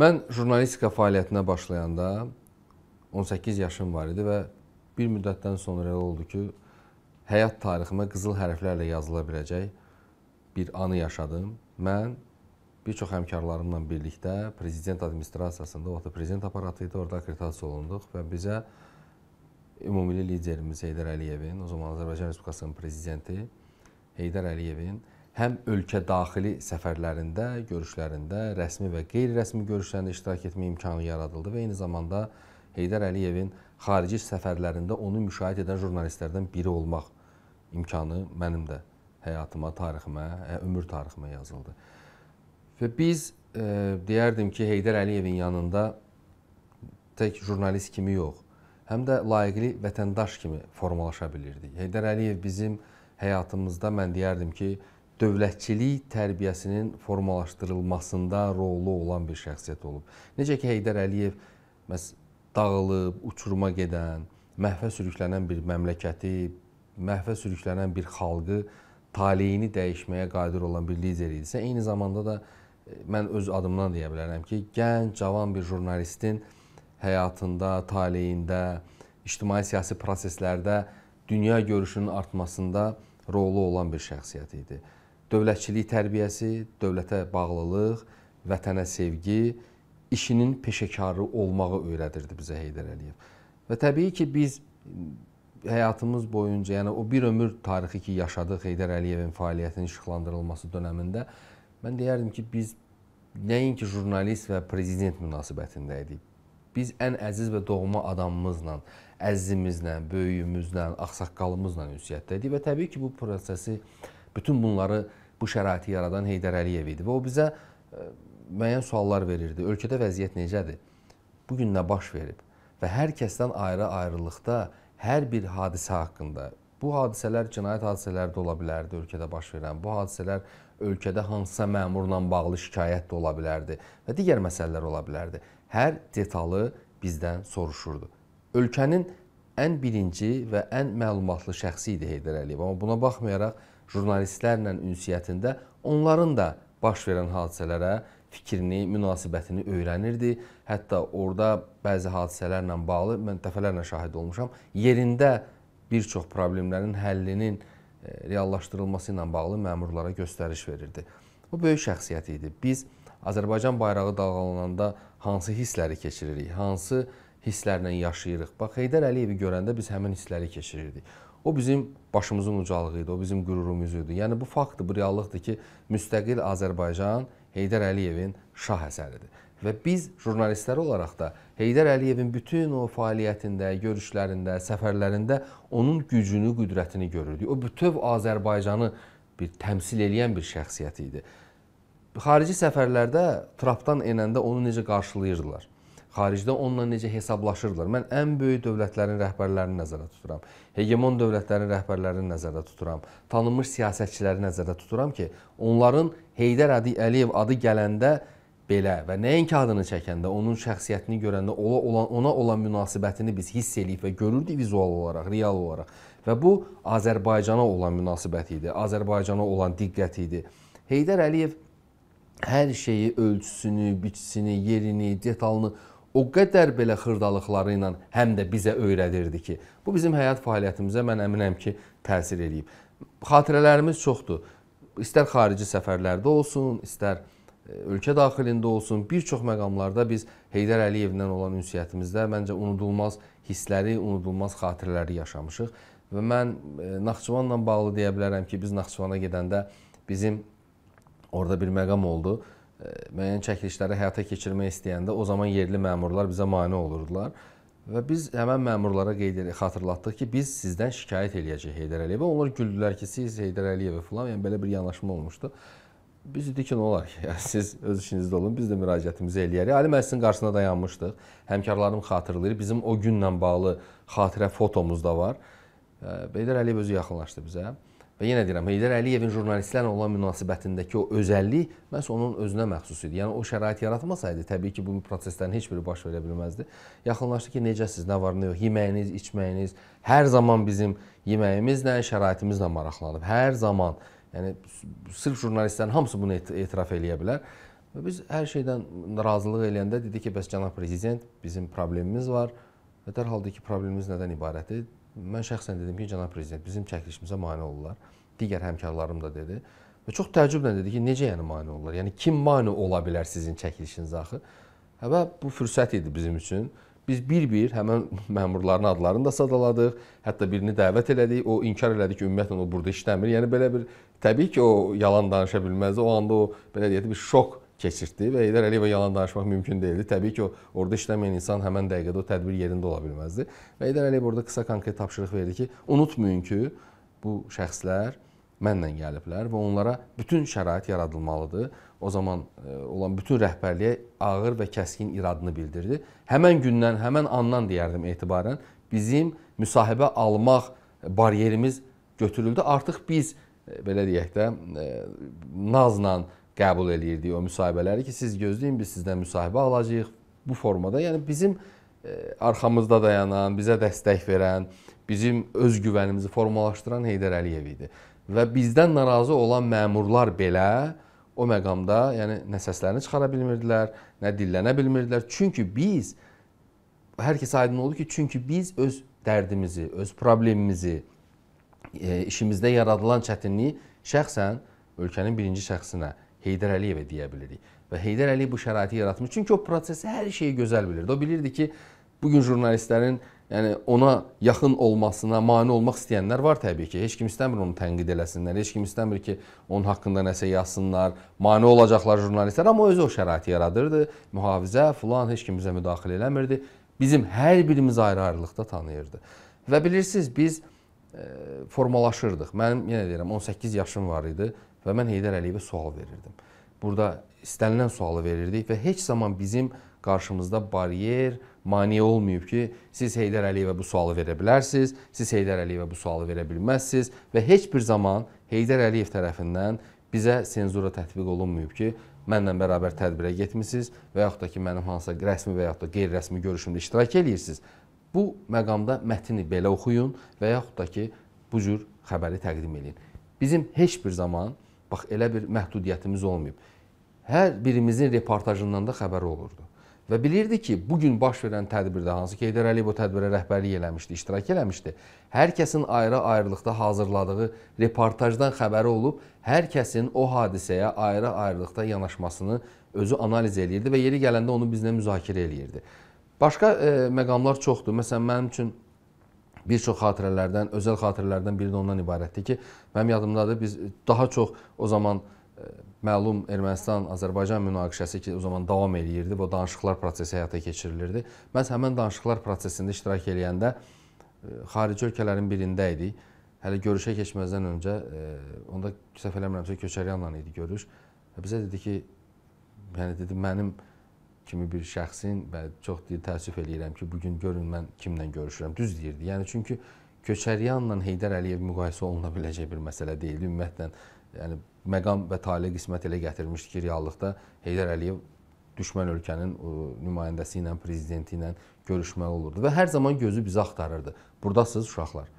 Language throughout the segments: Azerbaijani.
Mən jurnalistika fəaliyyətinə başlayanda 18 yaşım var idi və bir müddətdən sonra elə oldu ki, həyat tariximə qızıl hərflərlə yazıla biləcək bir anı yaşadım. Mən bir çox həmkarlarımla birlikdə prezident administrasiyasında, vaxtı prezident aparatı idi, orada akreditasiya olunduq və bizə ümumili liderimiz Heydər Əliyevin, o zaman Azərbaycan Respublikasının prezidenti Heydər Əliyevin həm ölkə daxili səfərlərində, görüşlərində, rəsmi və qeyri-rəsmi görüşlərində iştirak etmək imkanı yaradıldı və eyni zamanda Heydər Əliyevin xarici səfərlərində onu müşahidə edən jurnalistlərdən biri olmaq imkanı mənim də həyatıma, tariximə, ömür tariximə yazıldı. Və biz e, deyərdim ki, Heydər Əliyevin yanında tək jurnalist kimi yox, həm də layiqli vətəndaş kimi formalaşa bilirdik. Heydər Əliyev bizim həyatımızda mən deyərdim ki, dövlətçilik tərbiyəsinin formalaşdırılmasında rolu olan bir şəxsiyyət olub. Necə ki Heydər Əliyev məs dağılıb, uçuruma gedən, məhvə sürüklənən bir məmləkəti, məhvə sürüklənən bir xalqı taleyini dəyişməyə qadir olan bir lider idisə, eyni zamanda da e, mən öz adımdan deyə bilərəm ki, gənc, cavan bir jurnalistin həyatında, taleyində, ictimai-siyasi proseslərdə dünya görüşünün artmasında rolu olan bir şəxsiyyət idi dövlətçilik tərbiyəsi, dövlətə bağlılıq, vətənə sevgi, işinin peşəkarı olmağı öyrədirdi bizə Heydər Əliyev. Və təbii ki, biz həyatımız boyunca, yəni o bir ömür tarixi ki, yaşadıq Heydər Əliyevin fəaliyyətinin işıqlandırılması dönəmində, mən deyərdim ki, biz nəinki jurnalist və prezident münasibətində idik. Biz ən əziz və doğma adamımızla, əzizimizlə, böyüyümüzlə, ağsaqqalımızla ünsiyyətdə idik və təbii ki, bu prosesi Bütün bunları bu şəraiti yaradan Heydər Əliyev idi və o bizə e, müəyyən suallar verirdi. Ölkədə vəziyyət necədir? Bu gün nə baş verib? Və hər kəsdən ayrı-ayrılıqda hər bir hadisə haqqında bu hadisələr cinayət hadisələri də ola bilərdi ölkədə baş verən. Bu hadisələr ölkədə hansısa məmurla bağlı şikayət də ola bilərdi və digər məsələlər ola bilərdi. Hər detalı bizdən soruşurdu. Ölkənin ən birinci və ən məlumatlı şəxsi idi Heydər Əliyev, amma buna baxmayaraq jurnalistlərlə ünsiyyətində onların da baş verən hadisələrə fikrini, münasibətini öyrənirdi. Hətta orada bəzi hadisələrlə bağlı mən dəfələrlə şahid olmuşam. Yerində bir çox problemlərin həllinin e, reallaşdırılması ilə bağlı məmurlara göstəriş verirdi. O böyük şəxsiyyət idi. Biz Azərbaycan bayrağı dalğalananda hansı hissləri keçiririk? Hansı hisslərlə yaşayırıq? Bax Heydər Əliyevi görəndə biz həmin hissləri keçirirdik. O bizim başımızın ucalığı idi, o bizim qürurumuz idi. Yəni bu faktdır, bu reallıqdır ki, müstəqil Azərbaycan Heydər Əliyevin şah əsəridir. Və biz jurnalistlər olaraq da Heydər Əliyevin bütün o fəaliyyətində, görüşlərində, səfərlərində onun gücünü, qüdrətini görürdük. O bütöv Azərbaycanı bir təmsil edən bir şəxsiyyət idi. Xarici səfərlərdə trapdan enəndə onu necə qarşılayırdılar? xaricdə onunla necə hesablaşırlar. Mən ən böyük dövlətlərin rəhbərlərini nəzərdə tuturam. Hegemon dövlətlərin rəhbərlərini nəzərdə tuturam. Tanınmış siyasətçiləri nəzərdə tuturam ki, onların Heydər Əliyev adı gələndə belə və nəinki adını çəkəndə, onun şəxsiyyətini görəndə, ola olan ona olan münasibətini biz hiss eləyib və görürdük vizual olaraq, real olaraq. Və bu Azərbaycana olan münasibəti idi, Azərbaycana olan diqqəti idi. Heydər Əliyev hər şeyi, ölçüsünü, biçisini, yerini, detalını o qədər belə xırdalıqları ilə həm də bizə öyrədirdi ki, bu bizim həyat fəaliyyətimizə mən əminəm ki, təsir eləyib. Xatirələrimiz çoxdur. İstər xarici səfərlərdə olsun, istər e, ölkə daxilində olsun, bir çox məqamlarda biz Heydər Əliyevlə olan ünsiyyətimizdə məncə unudulmaz hissləri, unudulmaz xatirələri yaşamışıq və mən e, Naxçıvanla bağlı deyə bilərəm ki, biz Naxçıvana gedəndə bizim orada bir məqam oldu müəyyən çəkilişləri həyata keçirmək istəyəndə o zaman yerli məmurlar bizə mane olurdular. Və biz həmin məmurlara qeyd edirik, xatırlatdıq ki, biz sizdən şikayət eləyəcəyik Heydər Əliyevə. Onlar güldülər ki, siz Heydər Əliyev falan, yəni belə bir yanaşma olmuşdu. Biz dedik ki, nə olar ki, yəni siz öz işinizdə olun, biz də müraciətimizi eləyərik. Ali Məclisin qarşısında dayanmışdıq. Həmkarlarım xatırlayır, bizim o günlə bağlı xatirə fotomuz da var. Heydər Əliyev özü yaxınlaşdı bizə. Və yenə deyirəm, Heydər Əliyevin jurnalistlərlə olan münasibətindəki o özəllik məhz onun özünə məxsus idi. Yəni o şərait yaratmasaydı, təbii ki, bu proseslərin heç biri baş verə bilməzdi. Yaxınlaşdı ki, necəsiz, nə var, nə yox, yeməyiniz, içməyiniz, hər zaman bizim yeməyimizlə, şəraitimizlə maraqlanıb. Hər zaman, yəni sırf jurnalistlərin hamısı bunu etiraf eləyə bilər. Və biz hər şeydən razılıq eləyəndə dedi ki, bəs cənab prezident, bizim problemimiz var. Və dərhal dedi ki, problemimiz nədən ibarətdir? mən şəxsən dedim ki, cənab prezident, bizim çəkilişimizə mane olurlar. Digər həmkarlarım da dedi. Və çox təəccüblə dedi ki, necə yəni mane olurlar? Yəni kim mane ola bilər sizin çəkilişinizə axı? Hə və bu fürsət idi bizim üçün. Biz bir-bir həmin məmurların adlarını da sadaladıq. Hətta birini dəvət elədik. O inkar elədi ki, ümumiyyətlə o burada işləmir. Yəni belə bir təbii ki, o yalan danışa bilməzdi. O anda o belə deyək, bir şok keçirtdi və Heydər Əliyevə yalan danışmaq mümkün deyildi. Təbii ki, o orada işləməyən insan həmin dəqiqədə o tədbir yerində ola bilməzdi. Və Heydər Əliyev orada qısa konkret tapşırıq verdi ki, unutmayın ki, bu şəxslər mənlə gəliblər və onlara bütün şərait yaradılmalıdır. O zaman e, olan bütün rəhbərliyə ağır və kəskin iradını bildirdi. Həmin gündən, həmin andan deyərdim etibarən bizim müsahibə almaq baryerimiz götürüldü. Artıq biz e, belə deyək də e, nazla qəbul eləyirdik o müsahibələri ki, siz gözləyin biz sizdən müsahibə alacağıq bu formada. Yəni bizim e, arxamızda dayanan, bizə dəstək verən, bizim özgüvənimizi formalaşdıran Heydər Əliyev idi. Və bizdən narazı olan məmurlar belə o məqamda, yəni nə səslərini çıxara bilmirdilər, nə dillənə bilmirdilər. Çünki biz hər kəs aydın oldu ki, çünki biz öz dərdimizi, öz problemimizi, e, işimizdə yaradılan çətinliyi şəxsən ölkənin birinci şəxsinə Heydər Əliyevə deyə bilirik. Və Heydər Əliyev bu şəraiti yaratmış. Çünki o prosesi hər şeyi gözəl bilirdi. O bilirdi ki, bu gün jurnalistlərin yəni ona yaxın olmasına mane olmaq istəyənlər var təbii ki. Heç kim istəmir onu tənqid eləsinlər, heç kim istəmir ki, onun haqqında nəsə yazsınlar. Mane olacaqlar jurnalistlər, amma özü o şəraiti yaradırdı. Mühafizə filan heç kim bizə müdaxilə eləmirdi. Bizim hər birimiz ayrı-ayrılıqda tanıyırdı. Və bilirsiniz, biz e, formalaşırdıq. Mənim yenə deyirəm 18 yaşım var idi. Və mən Heydər Əliyevə sual verirdim. Burada istənilən sualı verirdik və heç zaman bizim qarşımızda baryer, mane olmayıb ki, siz Heydər Əliyevə bu sualı verə bilərsiniz, siz Heydər Əliyevə bu sualı verə bilməzsiniz və heç bir zaman Heydər Əliyev tərəfindən bizə senzura tətbiq olunmayıb ki, mənlə bərabər tədbirə getmisiniz və yaxud da ki, mənim hansısa rəsmi və yaxud da qeyri-rəsmi görüşümdə iştirak eləyirsiniz. Bu məqamda mətni belə oxuyun və yaxud da ki, bu cür xəbəri təqdim edin. Bizim heç bir zaman Bax elə bir məhdudiyyətimiz olmayıb. Hər birimizin reportajından da xəbəri olurdu. Və bilirdi ki, bu gün baş verən tədbirdə hansı ki, Heydər Əliyev o tədbirə rəhbərlik eləmişdi, iştirak eləmişdi. Hər kəsin ayrı-ayrılıqda hazırladığı reportajdan xəbəri olub, hər kəsin o hadisəyə ayrı-ayrılıqda yanaşmasını özü analiz eləyirdi və yeri gələndə onu bizlə müzakirə eləyirdi. Başqa e, məqamlar çoxdur. Məsələn, mənim üçün bir çox xatirələrdən, özəl xatirələrdən biri də ondan ibarətdir ki, mənim yadımdadır biz daha çox o zaman e, məlum Ermənistan-Azərbaycan münaqişəsi ki, o zaman davam eləyirdi və danışıqlar prosesi həyata keçirilirdi. Məhz həmin danışıqlar prosesində iştirak eləyəndə e, xarici ölkələrin birində idi. Hələ görüşə keçməzdən öncə, e, onda səhv eləmirəmsə Köçəryanla idi görüş. Bizə dedi ki, yəni dedi mənim kimi bir şəxsin və çox təəssüf eləyirəm ki, bu gün görün mən kimlə görüşürəm. Düz deyirdi. Yəni çünki Köçəryanla Heydər Əliyev müqayisə oluna biləcək bir məsələ deyil. Ümumiyyətlə yəni məqam və tale qismət elə gətirmişdi ki, reallıqda Heydər Əliyev düşmən ölkənin nümayəndəsi ilə, prezidenti ilə görüşməli olurdu və hər zaman gözü bizi axtarırdı. Burdasınız uşaqlar.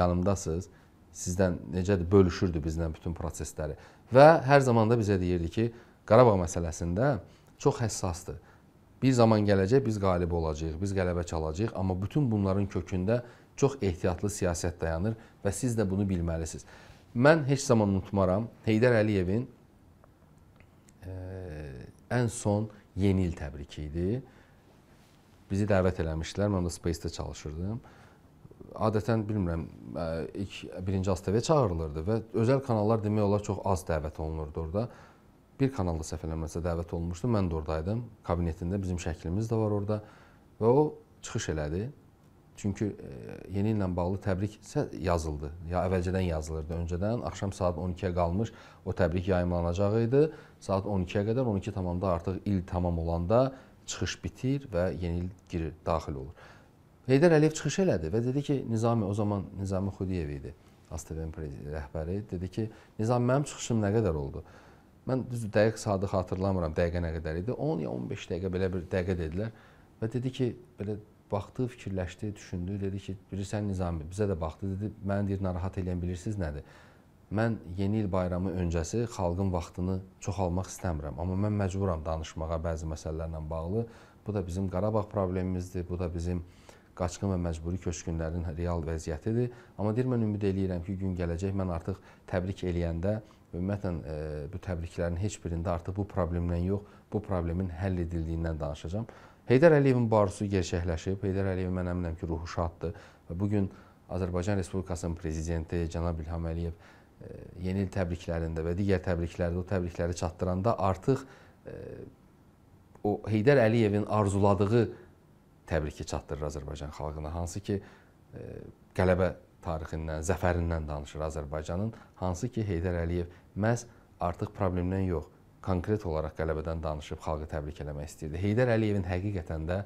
Yanımdasınız. Sizdən necədir bölüşürdü bizlə bütün prosesləri və hər zaman da bizə deyirdi ki, Qarabağ məsələsində çox həssasdır. Bir zaman gələcək biz qalib olacağıq, biz qələbə çalacağıq, amma bütün bunların kökündə çox ehtiyatlı siyasət dayanır və siz də bunu bilməlisiniz. Mən heç zaman unutmaram Heydər Əliyevin e, ən son yeni il təbriki idi. Bizi dəvət eləmişdilər. Mən də Space-də çalışırdım. Adətən bilmirəm, e, ilk birinci ASTV çağırılırdı və özəl kanallar demək olar çox az dəvət olunurdu orada bir kanalda səhv eləmirəmsə dəvət olunmuşdu. Mən də ordaydım. Kabinetində bizim şəklimiz də var orada. Və o çıxış elədi. Çünki e, yeni illə bağlı təbrik yazıldı. Ya əvvəlcədən yazılırdı, öncədən axşam saat 12-yə qalmış o təbrik yayımlanacaq idi. Saat 12-yə qədər 12 tamamda artıq il tamam olanda çıxış bitir və yeni il girir, daxil olur. Heydər Əliyev çıxış elədi və dedi ki, Nizami o zaman Nizami Xudiyev idi. ASTV rəhbəri dedi ki, Nizami mənim çıxışım nə qədər oldu? Mən düzdür dəqiq saatı xatırlamıram, dəqiqə nə qədər idi. 10 ya 15 dəqiqə belə bir dəqiqə dedilər və dedi ki, belə baxdı, fikirləşdi, düşündü, dedi ki, bilirsən Nizami, bizə də baxdı, dedi, məni deyir narahat eləyən bilirsiniz nədir? Mən yeni il bayramı öncəsi xalqın vaxtını çoxalmaq istəmirəm, amma mən məcburam danışmağa bəzi məsələlərlə bağlı. Bu da bizim Qarabağ problemimizdir, bu da bizim qaçqın və məcburi köçkünlərin real vəziyyətidir. Amma deyir mən ümid eləyirəm ki, gün gələcək mən artıq təbrik eləyəndə Ümumiyyətlə e, bu təbriklərin heç birində artıq bu problemdən yox, bu problemin həll edildiyindən danışacağam. Heydər Əliyevin barusu gerçəkləşib. Heydər Əliyev mən əminəm ki, ruhu şaddır və bu gün Azərbaycan Respublikasının prezidenti cənab İlham Əliyev e, yeni il təbriklərində və digər təbriklərdə o təbrikləri çatdıranda artıq e, o Heydər Əliyevin arzuladığı təbriki çatdırır Azərbaycan xalqına, hansı ki qələbə tarixindən, zəfərindən danışır Azərbaycanın, hansı ki, Heydər Əliyev məhz artıq problemdən yox, konkret olaraq qələbədən danışıb xalqı təbrik eləmək istəyirdi. Heydər Əliyevin həqiqətən də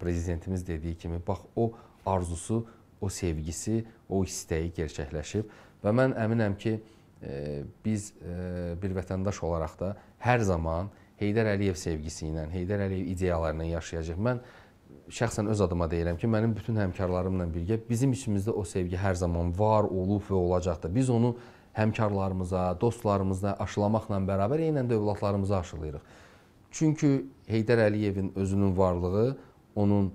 prezidentimiz dediyi kimi, bax o arzusu, o sevgisi, o istəyi gerçəkləşib və mən əminəm ki, e, biz e, bir vətəndaş olaraq da hər zaman Heydər Əliyev sevgisi ilə, Heydər Əliyev ideyalarla yaşayacağıq. Mən şəxsən öz adıma deyirəm ki, mənim bütün həmkarlarımla birgə bizim içimizdə o sevgi hər zaman var, olub və olacaqdır. Biz onu həmkarlarımıza, dostlarımıza aşılamaqla bərabər eynən də övladlarımıza aşılayırıq. Çünki Heydər Əliyevin özünün varlığı, onun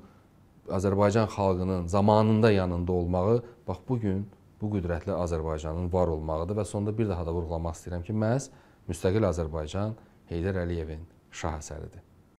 Azərbaycan xalqının zamanında yanında olmağı, bax bu gün bu qüdrətli Azərbaycanın var olmağıdır və sonda bir daha da vurğulamaq istəyirəm ki, məhz müstəqil Azərbaycan Heydər Əliyevin şah əsəridir.